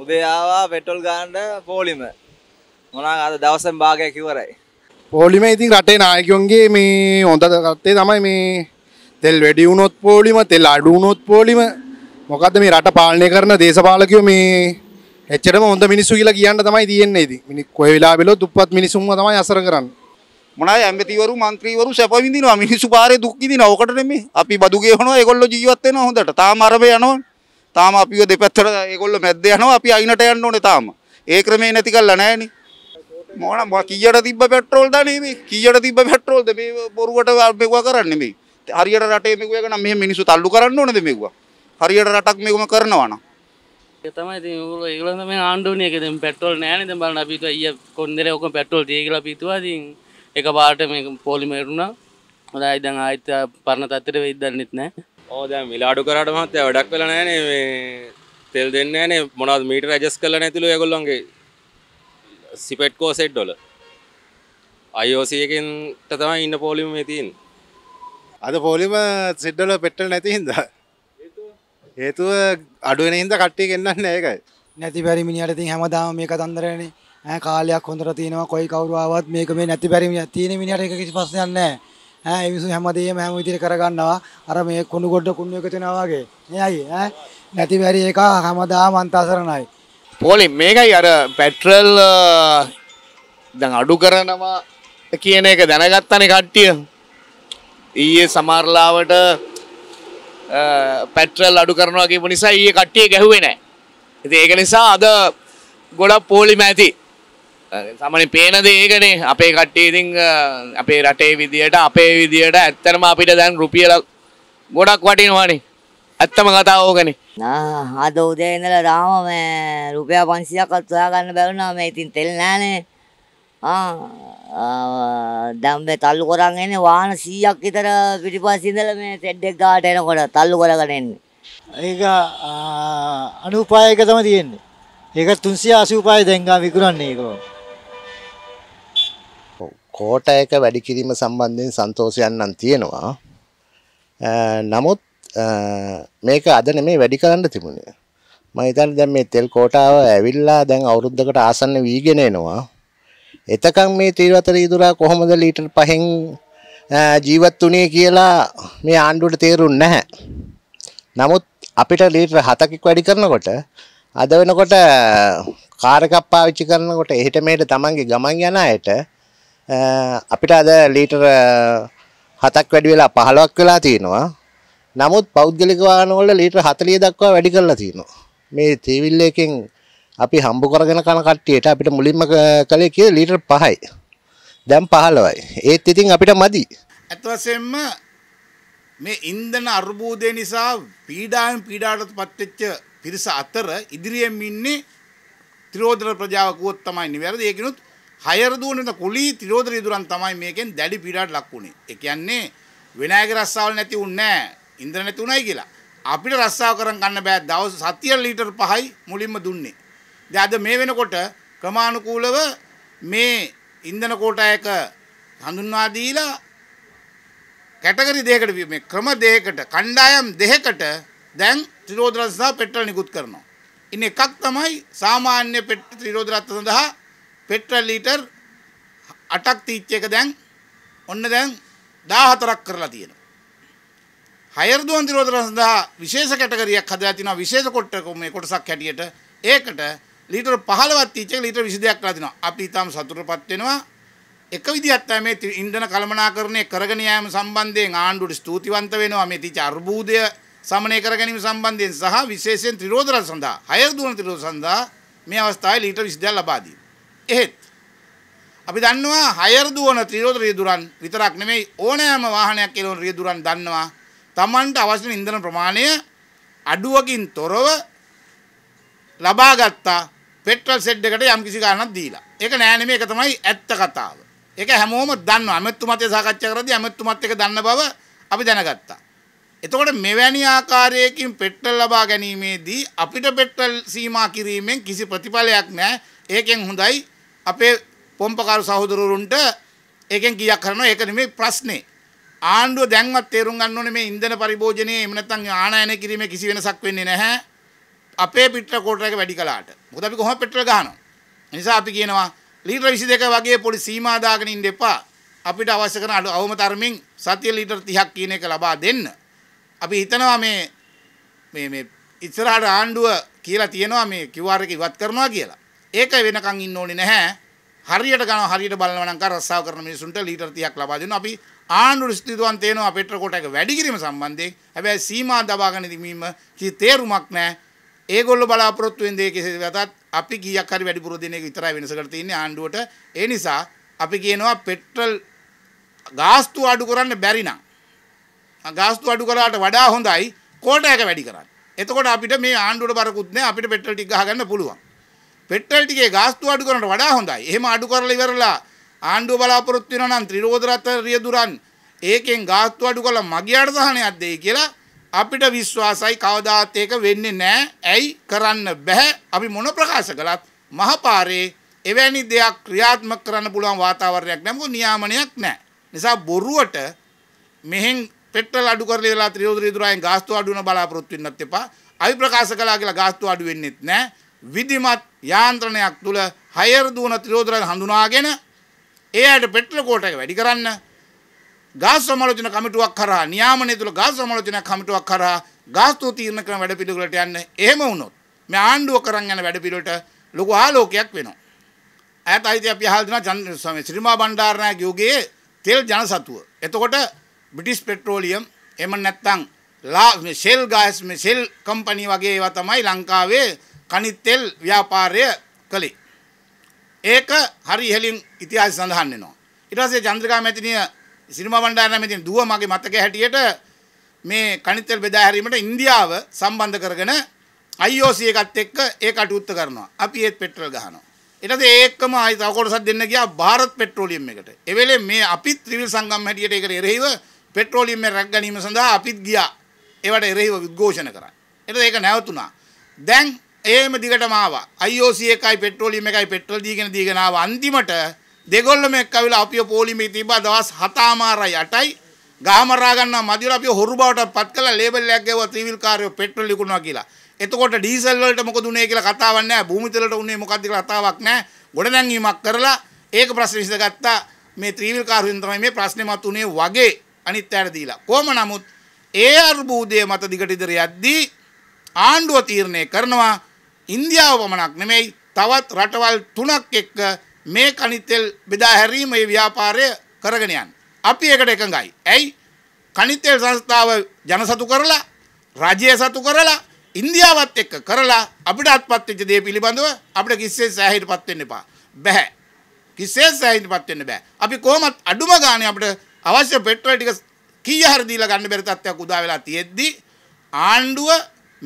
උදේ ආවා පෙට්‍රල් ගාන්න පෝලිම. මොනවා අද දවසෙන් භාගයක් ඉවරයි. පෝලිම ඉතින් රටේ නායකයන්ගේ මේ හොඳ කත්තේ තමයි මේ තෙල් වැඩි වුණොත් පෝලිම තෙල් අඩු වුණොත් පෝලිම මොකද්ද මේ රට පාලනය කරන දේශපාලකයෝ මේ එච්චරම හොඳ මිනිස්සු කියලා කියන්න තමයි තියෙන්නේ ඉතින්. මිනි කොයි වෙලාවෙලොත් දුප්පත් මිනිසුන්ව තමයි අසර කරන්නේ. මොනයි ඇමතිවරු මන්ත්‍රීවරු සැප විඳිනවා මිනිස්සු පාරේ දුක් විඳිනවා. ඔකට නෙමෙයි. අපි බදු ගෙවනවා ඒගොල්ලෝ ජීවත් වෙනවා හොඳට. තාම අරබේ යනවා. තාම අපිව දෙපැත්තට ඒගොල්ලෝ මැද්ද යනවා අපි අයිනට යන්න ඕනේ තාම. ඒ ක්‍රමේ නැති කරලා නැහැනේ. මොන කීයට තිබ්බ පෙට්‍රෝල්ද නේ මේ? කීයට තිබ්බ පෙට්‍රෝල්ද මේ බොරුවට මෙවුවා කරන්නේ මේ? හරියට රටේ මෙවුව එක නම් මෙහෙම මිනිස්සු තල්ලු කරන්න ඕනේද මෙවුවා? හරියට රටක් මෙවුම කරනවා නම්. ඒ තමයි ඉතින් ඒගොල්ලෝ ඒගොල්ලෝ තමයි ආණ්ඩුවනේ ඒක දැන් පෙට්‍රෝල් නැහැ නේද බලන්න අපි හිතුවා ඊයේ කොන්දරේ ඔක පෙට්‍රෝල් තිය කියලා අපි හිතුවා ඉතින් එකපාරට මේ පොලිමේරුණා. හොඳයි දැන් ආයෙත් පරණ තත්ත්වෙට වෙයිද දන්නෙත් නැහැ. ඕ දැන් මිල අඩු කරාට මහත්තයා වැඩක් වෙලා නැහැ නේ මේ තෙල් දෙන්නේ නැහැ නේ මොනවද මීටර ඇඩ්ජස්ට් කරලා නැතිලු ඒගොල්ලන්ගේ සිපෙට්කෝ සෙට් වල IOC එකෙන් තමයි ඉන්න පොලිම මේ තියෙන්නේ අද පොලිම සෙට් වල පෙට්‍රල් නැති හින්දා හේතුව අඩුවෙන හින්දා කට්ටිය ගෙන්නන්නේ නැහැ ඒකයි. නැති බැරි මිනිහට ඉතින් හැමදාම මේ කතන්දරනේ. ඈ කාලයක් හොඳට තියෙනවා කොයි කවුරු ආවත් මේක මේ නැති බැරි මිනිහ තියෙන මිනිහට ඒක කිසි ප්‍රශ්නයක් නැහැ. ඈ ඒ විසු හැමදේම හැම විදිහට කරගන්නවා අර මේ කුණු ගොඩ කුණු එකතු වෙනවා වගේ නේ අයියේ ඈ නැති බැරි එක හැමදාම අන්තසරණයි පොලි මේකයි අර පෙට්‍රල් දැන් අඩු කරනවා කියන එක දැනගත්තනේ කට්ටිය. ඊයේ සමහරලාවට පෙට්‍රල් අඩු කරනවා කියපු නිසා ඊයේ කට්ටිය ගැහුවේ නැහැ. ඉතින් ඒක නිසා අද ගොඩක් පොලිම ඇති. සමන පේන දේකනේ අපේ කට්ටේතිං අපේ රටේ විදියට අපේ විදියට ඇත්තරම අපිට දැන් රුපියල ගොඩක් වටිනවානේ ඇත්තම කතාව ඕකනේ. ආද උදේ ඉඳලා තාම මේ රුපියල් 500ක්වත් හොයාගන්න බැරුණා මේ ඉතින් තෙල් නැහනේ. ආ දැන් මේ තල්ලු කරන් එන්නේ වාහන 100ක් විතර පිටිපස්සේ ඉඳලා මේ සෙඩ් එක ගාට එනකොට තල්ලු කරගෙන එන්නේ. ඒක 95 එක තමයි තියෙන්නේ. ඒක 385 දැන් ගා විකුණන්නේ ඒක. කෝටයක වැඩි කිරීම සම්බන්ධයෙන් සන්තෝෂයන් නම් තියෙනවා. නමුත් මේක අද නෙමේ වැඩි කරන්න තිබුණේ. මම හිතන්නේ දැන් මේ තෙල් කෝටාව ඇවිල්ලා දැන් අවුරුද්දකට ආසන්න වීගෙන එනවා. එතකන් මේ තීරතර ඉදුරා කොහොමද ලීටර් 5න් ජීවත් වුණේ කියලා මේ ආණ්ඩුවට තේරුන්නේ නැහැ. නමුත් අපිට ලීටර් 7ක් වැඩි කරනකොට අද වෙනකොට කාර් එකක් පාවිච්චි කරනකොට එහෙට මෙහෙට තමන්ගේ ගමන් යන අයට අපිට අද ලීටර හතක් වැඩි වෙලා පහලොක් වෙලා තියෙනවා නමුත් පෞද්ගලික වානවල ලීටර හතලිය දක්වා වැඩි කරලා තියෙනවා මේ තීවිල්ල එකෙන් අපි හම්බ කරගෙන කන කට්ටියට අපිට මුලින්ම කළේ කිය ලීටර පහයි දැම් පහලවයි ඒත් ඉතින් අපිට මදි ඇත්වසෙන්ම මේ ඉන්දන අර්බූදය නිසා පීඩාවෙන් පීඩාට පත්වෙච්ච පිරිස අතර ඉදිරියෙන් ඉන්නේ ත්‍රෝදර ප්‍රජාවකුවොත් තමයි නිවැරදි ඒකිනුත් හයරදුවනට කුලී තිරෝධ රිදුරන් තමයි මේකෙන් දැඩි පීඩාට ලක් වුණේ. ඒ කියන්නේ විනායක රස්සාවල් නැති වුණේ ඉන්ද්‍ර නැති උණයි කියලා. අපිට රස්සාව කරන් ගන්න බෑ දවස් 7 ලීටර් 5යි මුලින්ම දුන්නේ. දැන් අද මේ වෙනකොට ක්‍රමානුකූලව මේ ඉන්ධන කෝටායක හඳුන්වා දීලා කැටගරි දෙකකට මේ ක්‍රම දෙකකට කණ්ඩායම් දෙකකට දැන් ත්‍රිරෝධ රස්සා පෙට්‍රල් නිකුත් කරනවා. ඉන් එකක් තමයි සාමාන්‍ය පෙට්‍රල් ත්‍රිරෝධ රත් සඳහා පෙට්‍රල් ලීටර් 8ක් තීච්ච එක දැන් ඔන්න දැන් 14ක් කරලා තියෙනවා. හයර් දුවන් නිරෝධන සඳහා විශේෂ කැටගරියක් හදලා තිනවා විශේෂ කොටක මේ කොටසක් හැටියට ඒකට ලීටර් 15ක් තීච්ච එක ලීටර් 22ක් කරලා තිනවා. අපි ඊටාම සතුටුපත් වෙනවා. එක විදිහක් තමයි මේ ඉන්ධන කළමනාකරණය කරගෙන යාම සම්බන්ධයෙන් ආණ්ඩුවට ස්තුතිවන්ත වෙනවා මේ තීච්ච අර්බුදය සමනය කර ගැනීම සම්බන්ධයෙන් සහ විශේෂයෙන් ත්‍රිරෝධ රස සඳහා හයර් දුවන ත්‍රිරෝධ සඳහා මේ අවස්ථාවේ ලීටර් 22ක් ලබා දීම. එහෙත් අපි දන්නවා හයර් දුවන ත්‍රිරෝද රියදුරන් විතරක් නෙමෙයි ඕනෑම වාහනයක් එළවන රියදුරන් දන්නවා Tamanට අවශ්‍ය ඉන්ධන ප්‍රමාණය අඩුවකින් තොරව ලබා ගත්තා පෙට්‍රල් සෙට් එකට යම්කිසි ගාණක් දීලා. ඒක නෑ නෙමෙයි ඒක තමයි ඇත්ත කතාව. ඒක හැමෝම දන්නවා. අමෙත්තුමත් එක්ක සාකච්ඡා කරද්දී අමෙත්තුමත් එක දන්න බව අපි දැනගත්තා. එතකොට මෙවැනි ආකාරයකින් පෙට්‍රල් ලබා ගැනීමේදී අපිට පෙට්‍රල් සීමා කිරීමෙන් කිසි ප්‍රතිඵලයක් නැහැ. ඒකෙන් හොඳයි අපේ පොම්පකාර සහෝදරවරුන්ට ඒකෙන් කීයක් කරනවා ඒක නෙමෙයි ප්‍රශ්නේ. ආණ්ඩුව දැන්වත් තේරුම් ගන්න ඕනේ මේ ඉන්ධන පරිභෝජනයේ එහෙම නැත්නම් ආනයනය කිරීමේ කිසි වෙනසක් වෙන්නේ නැහැ. අපේ පිටර කෝටර එක වැඩි කළාට. මොකද අපි කොහොම පෙට්‍රල් ගහනවා. ඒ නිසා අපි කියනවා ලීටර් 22 වගේ පොඩි සීමා දාගෙන ඉන්න එපා. අපිට අවශ්‍ය කරන අවම තරමින් සතිය ලීටර් 30ක් කියන එක ලබා දෙන්න. අපි හිතනවා මේ මේ මේ ඉස්සරහට ආණ්ඩුව කියලා තියෙනවා මේ QR එක ඉවත් කරනවා කියලා. ඒක වෙනකන් ඉන්න ඕනේ නැහැ. හරියට ගන්න හරියට බලනවා නම් කර රස්සාව කරන මිනිසුන්ට ලීටර් 30ක් ලබා දෙනවා. අපි ආණ්ඩු ස්ථිතුවන් තේනවා පෙට්‍රල් කොටයක වැඩි කිරීම සම්බන්ධයෙන්. හැබැයි සීමා දබාගෙන තිබීම කිසි තේරුමක් නැහැ. ඒගොල්ලෝ බලාපොරොත්තු වෙන දේ කෙසේ වෙතත් අපි කීයක් හරි වැඩිපුර දෙන එක විතරයි වෙනසකට තියෙන්නේ ආණ්ඩුවට. ඒ නිසා අපි කියනවා පෙට්‍රල් ගාස්තු අඩු කරන්න බැරි නම් ගාස්තු අඩු කරාට වඩා හොඳයි කෝටයක වැඩි කරන්න. එතකොට අපිට මේ ආණ්ඩුවට බරකුත් නැහැ අපිට පෙට්‍රල් ටික ගහගන්න පුළුවන්. පෙට්‍රල් ටිකේ ගාස්තු අඩු කරනට වඩා හොඳයි. එහෙම අඩු කරලා ඉවරලා ආණ්ඩුව බලාපොරොත්තු වෙනවා නම් ත්‍රිරෝධ රථ රියදුරන් ඒකෙන් ගාස්තු අඩු කරලා මගියාට සහනයක් දෙයි කියලා අපිට විශ්වාසයි කවදාත් ඒක වෙන්නේ නැහැ. ඇයි කරන්න බෑ. අපි මොන ප්‍රකාශ කළත් මහපාරේ එවැනි දෙයක් ක්‍රියාත්මක කරන්න පුළුවන් වාතාවරණයක් නැහැ. මොකද නියාමනයක් නැහැ. නිසා බොරුවට මෙහෙන් පෙට්‍රල් අඩු කරලා ඉවරලා ත්‍රිරෝධ රියදුරන් ගාස්තු අඩු වෙන බලාපොරොත්තු වෙන්නත් එපා. අපි ප්‍රකාශ කළා කියලා ගාස්තු අඩු වෙන්නෙත් නැහැ. විධිමත් යාන්ත්‍රණයක් තුළ හයර දුවන ත්‍රිෝදරය හඳුනාගෙන ඒ අයට පෙට්‍රල් කෝටක වැඩි කරන්න ගාස් සමාලෝචන කමිටුවක් කරා නියාමනය තුළ ගාස් සමාලෝචන කමිටුවක් කරා ගාස්තු තීරණ කරන වැඩ පිළිවෙලට යන්න එහෙම වුණොත් මේ ආණ්ඩුව කරන් යන වැඩ පිළිවෙලට ලොකු ආලෝකයක් වෙනවා. ඈත අයිති අපි අහලා දෙනවා ශ්‍රීමා බණ්ඩාරනායක යුගයේ තෙල් ජනසතුව. එතකොට බ්‍රිටිෂ් පෙට්‍රෝලියම් එහෙම නැත්නම් ලා ෂෙල් ගෑස් මේ ෂෙල් කම්පැනි වගේ ඒවා තමයි ලංකාවේ කනිත්තෙල් ව්‍යාපාරය කළේ. ඒක හරි ඉහලින් ඉතිහාස සඳහන් වෙනවා. ඊට පස්සේ චන්ද්‍රිකා මැතිණිය සිරිමා බණ්ඩාරනාම මැතිණිය දුව මගේ මතකයේ හැටියට මේ කනිත්තෙල් බෙදා හැරීමට ඉන්දියාව සම්බන්ධ කරගෙන IOC එකත් එක්ක ඒ කටයුත්ත කරනවා. අපි ඒත් පෙට්‍රල් ගහනවා. ඊට පස්සේ ඒකම ආයි තව කොටසක් දෙන්න ගියා ಭಾರತ್ පෙට්‍රෝලියම් එකට. ඒ වෙලේ මේ අපිත් ත්‍රිවිල් සංගම් හැටියට ඒකට එරෙහිව පෙට්‍රෝලියම් රැක් ගැනීම සඳහා අපිත් ගියා. ඒවට එරෙහිව උද්ඝෝෂණ කරා. ඊට ඒක නැවතුණා. දැන් එහෙම දිගටම ආවා. IOC එකයි පෙට්‍රෝලියම් එකයි පෙට්‍රල් දීගෙන දීගෙන ආවා. අන්තිමට දෙගොල්ලම එක්ක අවිලා අපිව පොලිමේ තිබ්බා දවස් 7මාරයි 8යි. ගාමරා ගන්න මදිවල අපිව හොරු බවට පත් කළා ලේබල් එකක් ගෙවුවා ත්‍රිවිල් කාර්යෝ පෙට්‍රල් විකුණනවා කියලා. එතකොට ඩීසල් වලට මොකද උනේ කියලා කතාවක් නැහැ. භූමිතල වලට උනේ මොකද්ද කියලා කතාවක් නැහැ. ගොඩනැංවීමක් කරලා ඒක ප්‍රශ්න විසඳගත්තා. මේ ත්‍රිවිල් කාර්යයෙන් තමයි මේ ප්‍රශ්නේ මතුනේ වගේ අනිත් අයට දීලා. කොහොම නමුත් ඒ අර්බුදයේ මත දිගට ඉදිරිය යද්දී ආණ්ඩුව තීරණය කරනවා ඉන්දියාව වමනක් නෙමෙයි තවත් රටවල් තුනක් එක්ක මේ කනිතෙල් බෙදා හැරීම මේ ව්‍යාපාරය කරගෙන යන්නේ. අපි ඒකට එකඟයි. ඇයි? කනිතෙල් සංස්ථාව ජනසතු කරලා රජය සතු කරලා ඉන්දියාවත් එක්ක කරලා අපිට අත්පත් වෙච්ච දේ පිළිබඳව අපිට කිසිසේ සෑහීටපත් වෙන්න එපා. බෑ. කිසිසේ සෑහීටපත් වෙන්න බෑ. අපි කොහොමත් අඩුම ගානේ අපිට අවශ්‍ය පෙට්‍රල් ටික කීය හරි දීලා ගන්න බැරි තත්ත්වයක් උදා වෙලා තියෙද්දි ආණ්ඩුව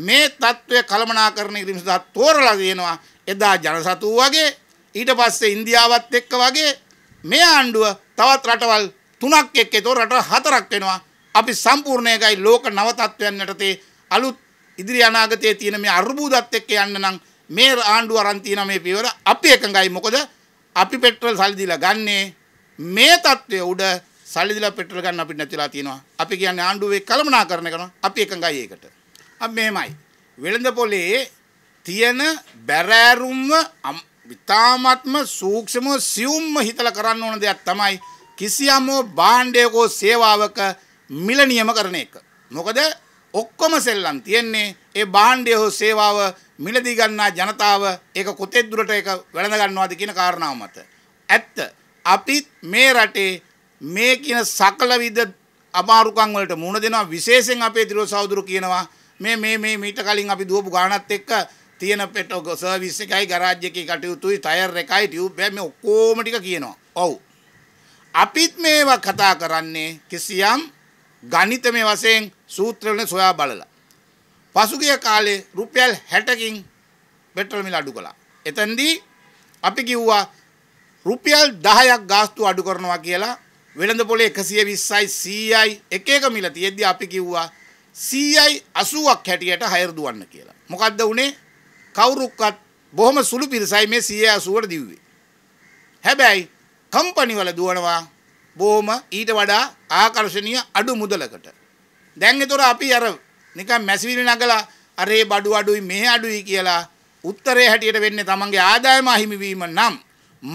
මේ தত্ত্বය කළමනාකරණය කිරීම සඳහා තෝරලා දෙනවා එදා ජනසතු වගේ ඊට පස්සේ ඉන්දියාවත් එක්ක වගේ මේ ආණ්ඩුව තවත් රටවල් තුනක් එක්ක ඒතෝ රට හතරක් වෙනවා අපි සම්පූර්ණ එකයි ලෝක නව තත්වයන් යටතේ අලුත් ඉදිරි අනාගතයේ තියෙන මේ අර්බුදත් එක්ක යන්න නම් මේ ආණ්ඩුව අරන් තියෙන මේ පියවර අපි එකඟයි මොකද අපි පෙට්‍රල් සල්ලි දීලා ගන්නේ මේ தත්වය උඩ සල්ලි දීලා පෙට්‍රල් ගන්න අපිට නැතිලා තියෙනවා අපි කියන්නේ ආණ්ඩුවේ කළමනාකරණය කරනවා අපි එකඟයි ඒකට මෙහෙමයි. වෙළඳ පොලේ තියෙන බැරෑරුම්ව ඉතාමත්ම සූක්ෂම සියුම්ම හිතල කරන්න ඕන දෙයක් තමයි කිසියම් බාණ්ඩයකෝ සේවාවක මිල නියම කරන එක. මොකද ඔක්කොම සෙල්ලම් තියෙන්නේ ඒ බාණ්ඩය හෝ සේවාව මිලදී ගන්නා ජනතාව ඒක කොතෙක් දුරට ඒක වැළඳ ගන්නවාද කියන කාරණාව මත. ඇත්ත. අපි මේ රටේ මේ කියන සකල විද අමාරුකම් වලට මුහුණ දෙනවා විශේෂයෙන් අපේ තිරෝ සහෝදරු කියනවා මේ මේ මේ මීට කලින් අපි දුවපු ගානත් එක්ක තියෙන පෙටෝග සර්විස් එකයි ගරාජ් එකේ කටයුතුයි ටයර් එකයි ටියුබ් එකයි මේ ඔක්කොම ටික කියනවා. ඔව්. අපිත් මේවා කතා කරන්නේ කිසියම් ගණිතමය වශයෙන් සූත්‍රවලින් සොයා බලලා. පසුගිය කාලේ රුපියල් 60කින් පෙට්‍රල් මිල අඩු කළා. එතෙන්දී අපි කිව්වා රුපියල් 10ක් ගාස්තු අඩු කරනවා කියලා වෙළඳ පොලේ 120යි 100යි එක එක මිල තියෙද්දි අපි කිව්වා 100යි 80ක් හැටියට හයර දුවන්න කියලා. මොකද්ද උනේ? කවුරුක්වත් බොහොම සුළු පිරිසයි මේ 100 80ට දිව්වේ. හැබැයි කම්පැනි වල දුවනවා බොහොම ඊට වඩා ආකර්ශනීය අඩු මුදලකට. දැන් ඒතොර අපි අර නිකන් මැසිවිලි නගලා අරේ බඩු අඩුයි මෙහෙ අඩුයි කියලා උත්තරේ හැටියට වෙන්නේ තමන්ගේ ආදායම අහිමිවීම නම්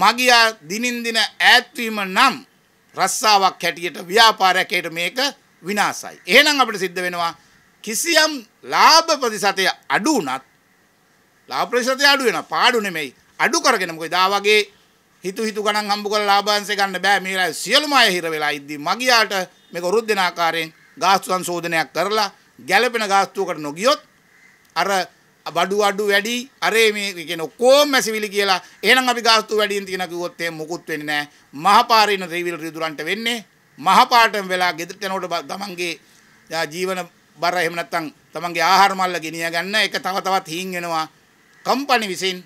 මගියා දිනින් දින ඈත්වීම නම් රස්සාවක් හැටියට ව්‍යාපාරයක් මේක විනාසයි. එහෙනම් අපිට සිද්ධ වෙනවා කිසියම් ලාභ ප්‍රතිශතය අඩු වුණත් ලාභ ප්‍රතිශතය අඩු වෙනවා. පාඩු නෙමෙයි. අඩු කරගෙන මොකද දා වගේ හිතු හිතු ගණන් හම්බ කරලා ලාභාංශය ගන්න බෑ. මේලා සියලුම අය හිර වෙලා ඉද්දි මගියාට මේක උරුද්ද දෙන ආකාරයෙන් ගාස්තු සංශෝධනයක් කරලා ගැළපෙන ගාස්තුවකට නොගියොත් අර බඩු අඩු වැඩි අරේ මේ කියන ඔක්කොම මැසිවිලි කියලා එහෙනම් අපි ගාස්තු වැඩියෙන් තියන කිව්වොත් එහෙම මොකුත් වෙන්නේ නැහැ මහපාරින ත්‍රිවිල් රිදුරන්ට වෙන්නේ මහපාටම වෙලා ගෙදරට යනකොට තමන්ගේ ජීවන බර එහෙම නැත්නම් තමන්ගේ ආහාර මල්ල ගෙනිය ගන්න එක තව තවත් හීන් වෙනවා කම්පැනි විසින්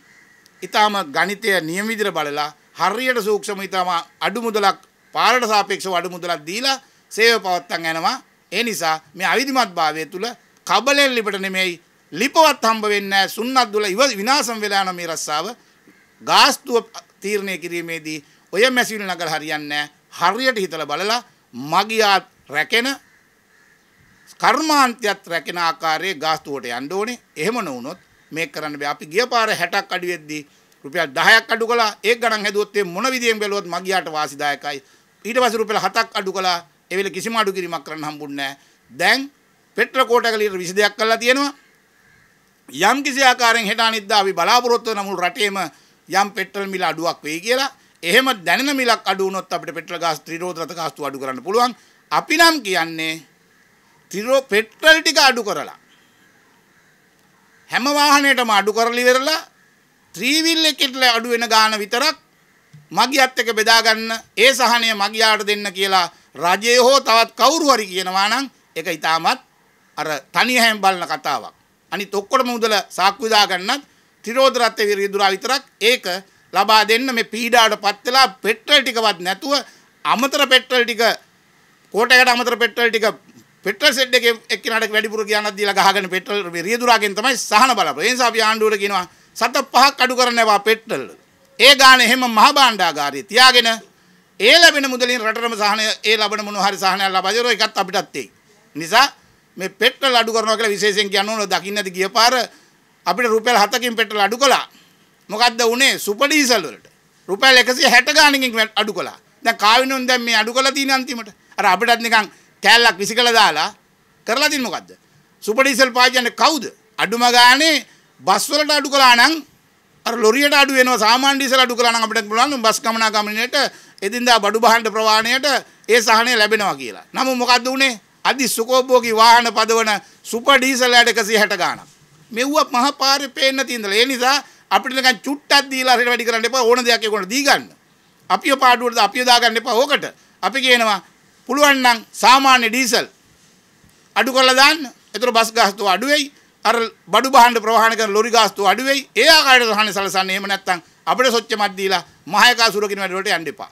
ඊටාම ගණිතය නියම විදිහට බලලා හරියට සූක්ෂම ඊටාම අඩු මුදලක් පාරට සාපේක්ෂව අඩු මුදලක් දීලා සේවය පවත්තන් යනවා ඒ නිසා මේ අවිධිමත් භාවය තුල කබලෙන් ලිපට නෙමෙයි ලිපවත් හම්බ වෙන්නේ නැහැ සුන්නත් දුල ඉව විනාශම් වෙලා යන මේ රස්සාව ගාස්තුව තීරණය කිරීමේදී ඔය මැසිවිලි නගල හරියන්නේ නැහැ හරියට හිතලා බලලා මගියාත් රැකෙන කර්මාන්තයත් රැකෙන ආකාරයේ ගාස්තුවට යන්න ඕනේ. එහෙම නොවුනොත් මේක කරන්න බෑ. අපි ගිය පාර 60ක් අඩු වෙද්දී රුපියල් 10ක් අඩු කළා. ඒක ගණන් හැදුවොත් ඒ මොන විදියෙන් බැලුවත් මගියාට වාසිදායකයි. ඊට පස්සේ රුපියල් 7ක් අඩු කළා. ඒ වෙලේ කිසිම අඩු කිරීමක් කරන්න හම්බුන්නේ නැහැ. දැන් පෙට්‍රල් කෝටක ලීටර් 22ක් කරලා තියෙනවා. යම් කිසි ආකාරයෙන් හෙට අනිද්දා අපි බලාපොරොත්තු වෙන මුළු රටේම යම් පෙට්‍රල් මිල අඩුවක් වෙයි කියලා එහෙම දැනෙන මිලක් අඩු වුණොත් අපිට පෙට්‍රල් ගාස් ත්‍රිරෝධ රථ ගාස්තු අඩු කරන්න පුළුවන්. අපි නම් කියන්නේ ත්‍රිරෝ පෙට්‍රල් ටික අඩු කරලා හැම වාහනයකටම අඩු කරලා ඉවරලා ත්‍රිවිල් එකට අඩු වෙන ගාන විතරක් මගියත් එක බෙදා ගන්න ඒ සහනය මගියාට දෙන්න කියලා රජයේ හෝ තවත් කවුරු හරි කියනවා නම් ඒක ඊටමත් අර තනි හැම් බලන කතාවක්. අනිත් ඔක්කොටම උදලා සාක්කුදා ගන්නත් ත්‍රිරෝධ රත්යේ විරුදුරා විතරක් ඒක ලබා දෙන්න මේ පීඩාවට පත් වෙලා පෙට්‍රල් ටිකවත් නැතුව අමතර පෙට්‍රල් ටික කෝටයකට අමතර පෙට්‍රල් ටික පෙට්‍රල් සෙට් එකේ එක්කිනාට වැඩිපුර ගියානක් දීලා ගහගෙන පෙට්‍රල් රියදුරාගෙන් තමයි සහන බලපෑ. ඒ නිසා අපි ආණ්ඩුවට කියනවා සත පහක් අඩු කරන්න එපා පෙට්‍රල්. ඒ ගාන එහෙම මහ භාණ්ඩාගාරයේ තියාගෙන ඒ ලැබෙන මුදලින් රටටම සහනය ඒ ලබන මොන හරි සහනයක් ලබා දෙනවා ඒකත් අපිටත් එයි. නිසා මේ පෙට්‍රල් අඩු කරනවා කියලා විශේෂයෙන් කියන්න ඕන දකින්නද ගිය පාර අපිට රුපියල් 7කින් පෙට්‍රල් අඩු කළා. මොකද්ද උනේ සුපර් ඩීසල් වලට රුපියල් 160 ගාණකින් අඩු කළා. දැන් කාවිනොන් දැන් මේ අඩු කළා තියෙන අන්තිමට. අර අපිටත් නිකන් කෑල්ලක් විසිකලා දාලා කරලා තින් මොකද්ද? සුපර් ඩීසල් පාවිච්චින්නේ කවුද? අඩුම ගානේ බස් වලට අඩු කළා නම් අර ලොරියට අඩු වෙනවා සාමාන්‍ය ඩීසල් අඩු කළා නම් අපිට පුළුවන් බස් ගමනාගමනයේට එදින්දා බඩු බහන්න ප්‍රවාහණයට ඒ සහනය ලැබෙනවා කියලා. නමුත් මොකද්ද උනේ? අදි සුකෝභෝගී වාහන පදවන සුපර් ඩීසල් 160 ගාණක්. මෙව්ව මහ පාරේ පේන්න තියෙනවා. ඒ නිසා අපිට නිකන් චුට්ටක් දීලා හරියට වැඩි කරන්න එපා ඕන දෙයක් ඒකට දී ගන්න. අපිව පාඩුවට අපිව දා ගන්න එපා ඕකට. අපි කියනවා පුළුවන් නම් සාමාන්‍ය ඩීසල් අඩු කරලා දාන්න. ඒතර බස් ගාස්තුව අඩු වෙයි. අර බඩු බහන්න ප්‍රවාහන කරන ලොරි ගාස්තුව අඩු වෙයි. ඒ ආකාරයට සහන සලසන්නේ. එහෙම නැත්නම් අපිට සොච්චමත් දීලා මහයකා සුරකින්න වැඩ වලට යන්න එපා.